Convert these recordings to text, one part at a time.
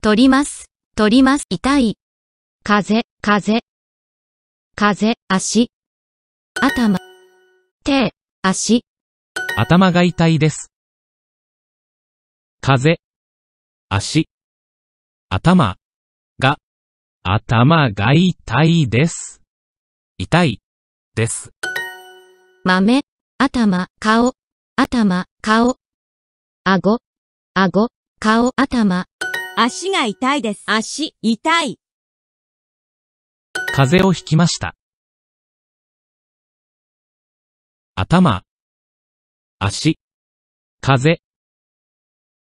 取ります、取ります、痛い。風、風。風、足。頭。手、足。頭が痛いです。風、足。頭、が、頭が痛いです。痛い、です。豆、頭、顔、頭、顔。顎、顎、顔、頭。足が痛いです。足、痛い。風邪をひきました。頭、足、風、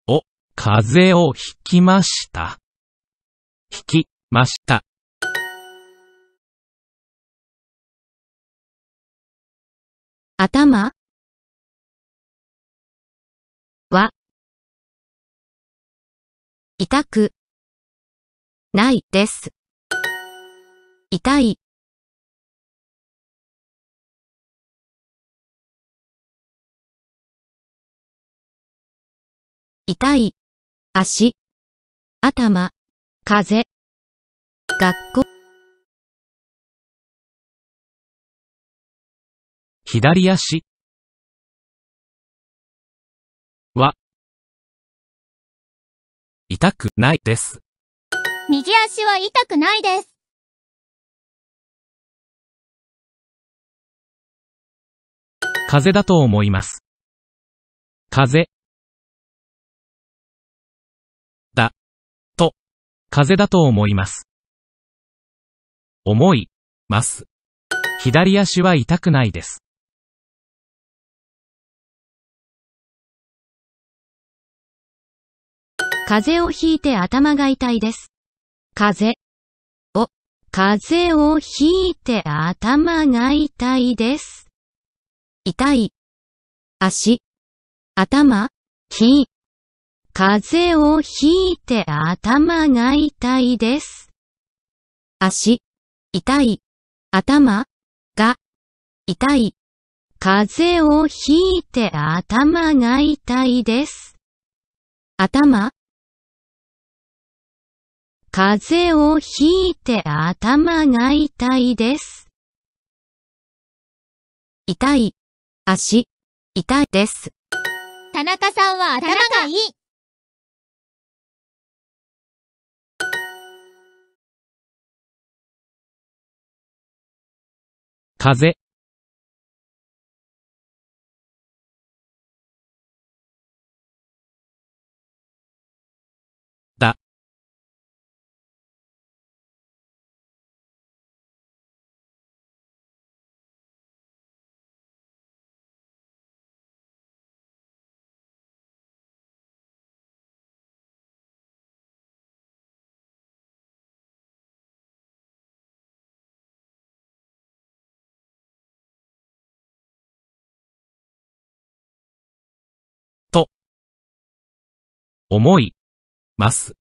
お、風邪をひきました。ひき、ました。頭痛くないです。痛い。痛い、足、頭、風、学校。左足は痛くないです。右足は痛くないです。風邪だと思います。風邪。だ。と。風邪だと思います。思い。ます。左足は痛くないです。風邪をひいて頭が痛いです。風邪を、風邪をひいて頭が痛いです。痛い、足、頭、ひ、風邪をひいて頭が痛いです。足、痛い、頭、が、痛い。風邪をひいて頭が痛いです。頭、風邪をひいて頭が痛いです。痛い、足、痛いです。田中さんは頭がいい。風思い、ます。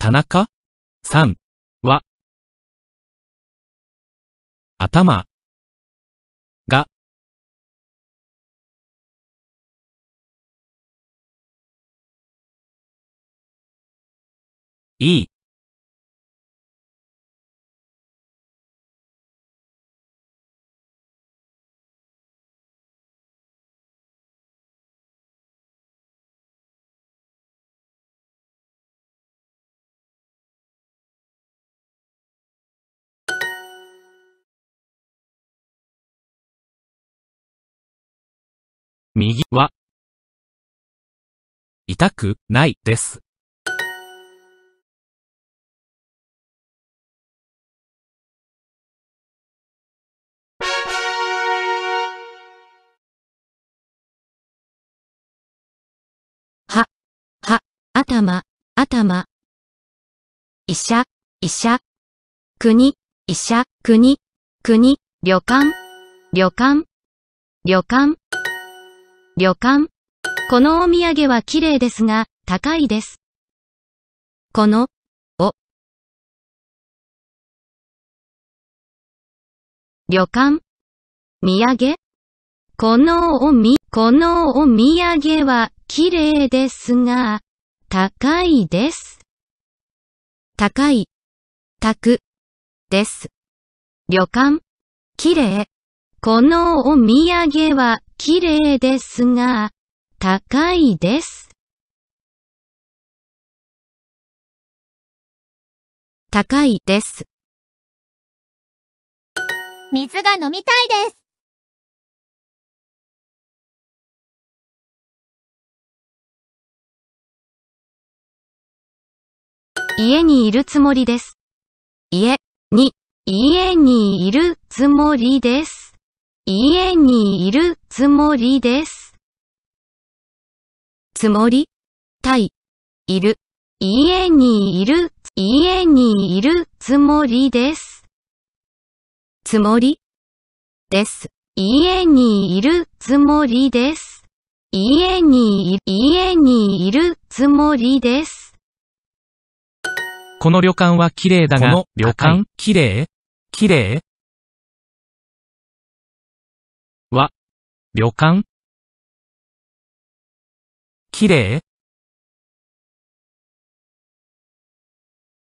田中さんは、頭が、いい右は、痛くないです。は、は、頭、頭。医者、医者。国、医者、国、国、旅館、旅館、旅館。旅館。このお土産は綺麗ですが、高いです。この、お。旅館。土産。このおみ、このお土産は綺麗ですが、高いです。高い、たく、です。旅館。綺麗。このお土産は綺麗ですが、高いです。高いです。水が飲みたいです。家にいるつもりです。家に、家にいるつもりです。家にいるつもりです。つもりたい、いる。家にいる、家にいるつもりです。つもりです。家にいるつもりです。家に家にいるつもりです。この旅館は綺麗だが、この旅館、綺麗綺麗旅館綺麗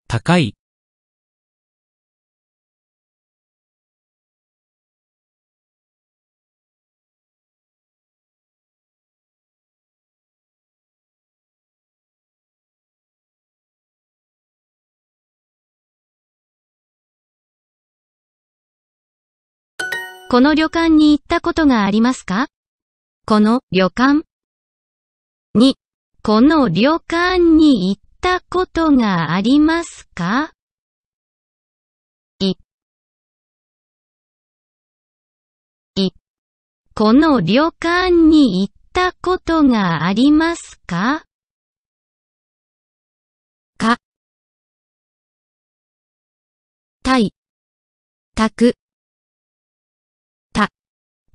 高いこの旅館に行ったことがありますかこの旅館。に、この旅館に行ったことがありますかい、い、この旅館に行ったことがありますかか、たい、たく。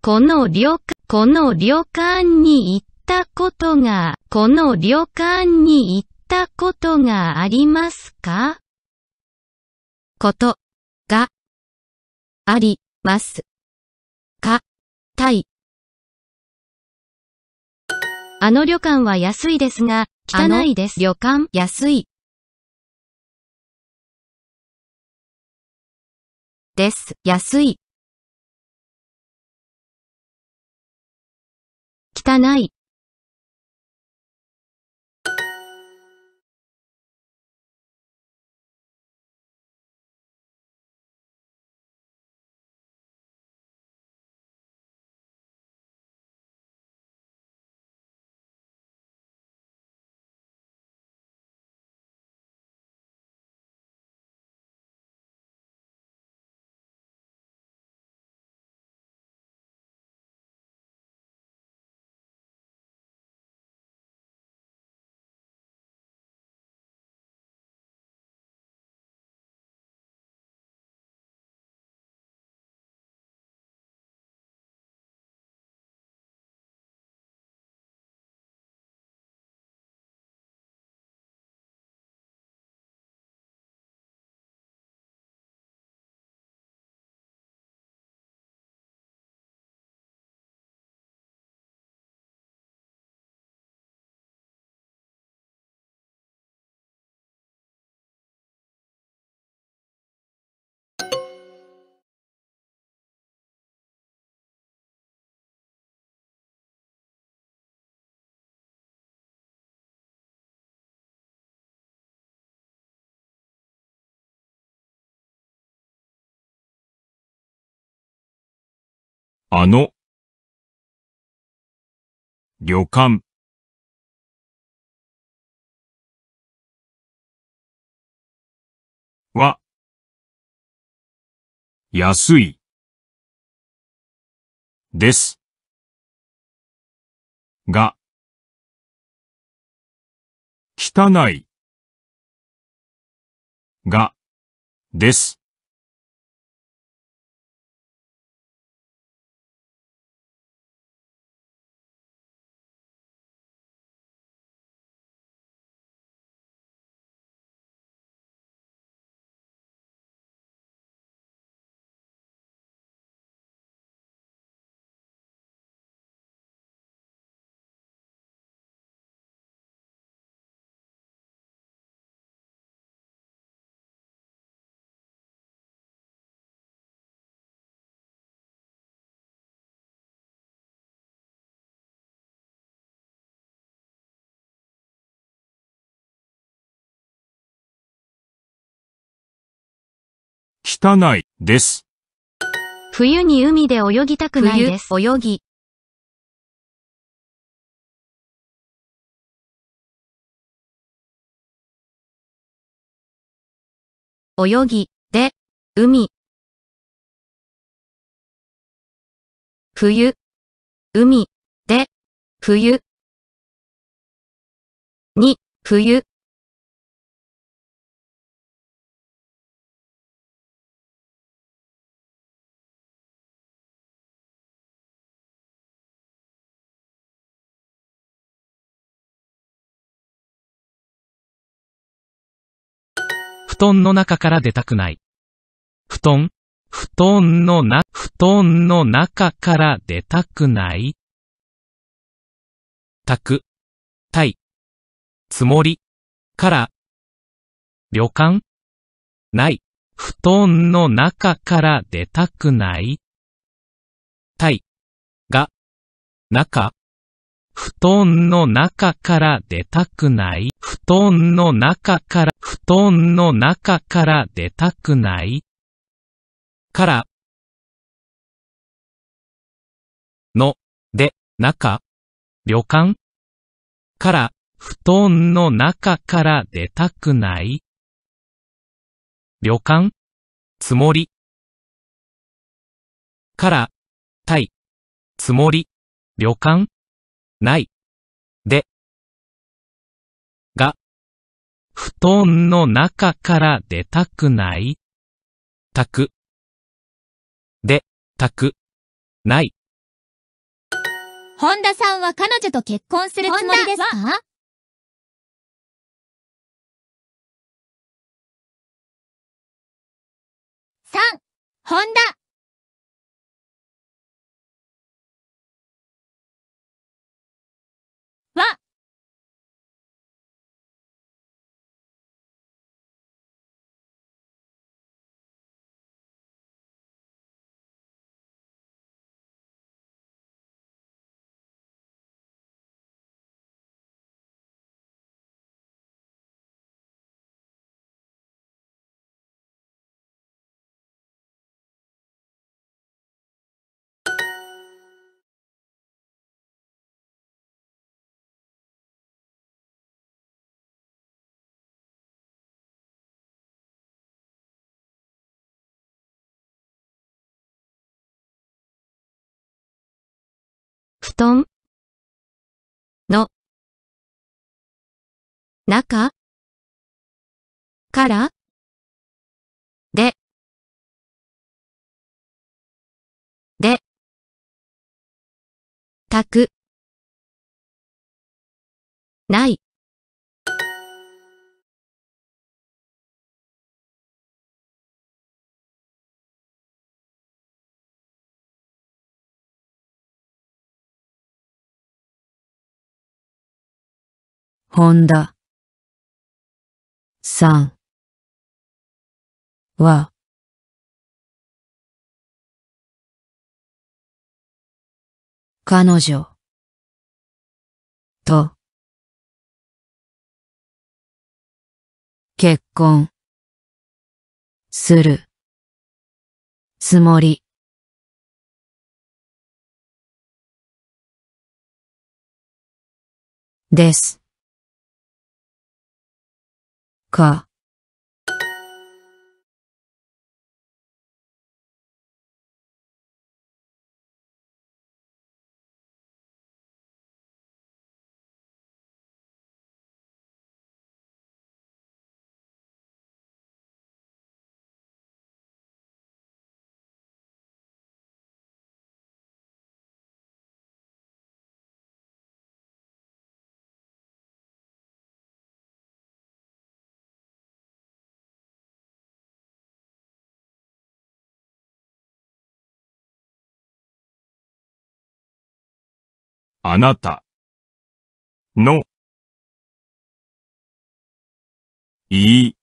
この旅館、この旅館に行ったことが、この旅館に行ったことがありますかこと、が、あり、ます。か、たい。あの旅館は安いですが、汚いです。旅館、安い。です。安い。汚い。あの、旅館。は、安い。です。が、汚い。が、です。汚いです。冬に海で泳ぎたくないです。冬泳ぎ。泳ぎ、で、海。冬、海、で、冬。に、冬。布団の中から出たくない。布団、布団のな、布団の中から出たくないたく、たい、つもり、から、旅館、ない、布団の中から出たくない、たい、が、中、布団の中から出たくない、布団の中から布団の中から出たくないから、の、で、中、旅館から、布団の中から出たくない旅館つもりから、たい、つもり、旅館ない。布団の中から出たくないたく。で、たく。ない。本田さんは彼女と結婚するつもりですか三、本田。団の中からででたくないホンダさんは彼女と結婚するつもりです。가あなたのいい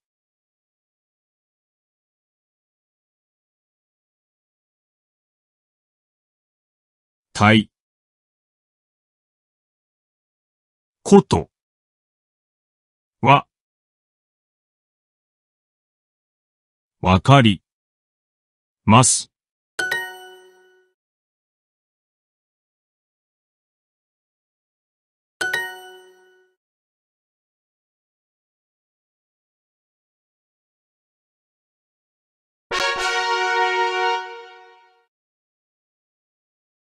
たいことはわかります。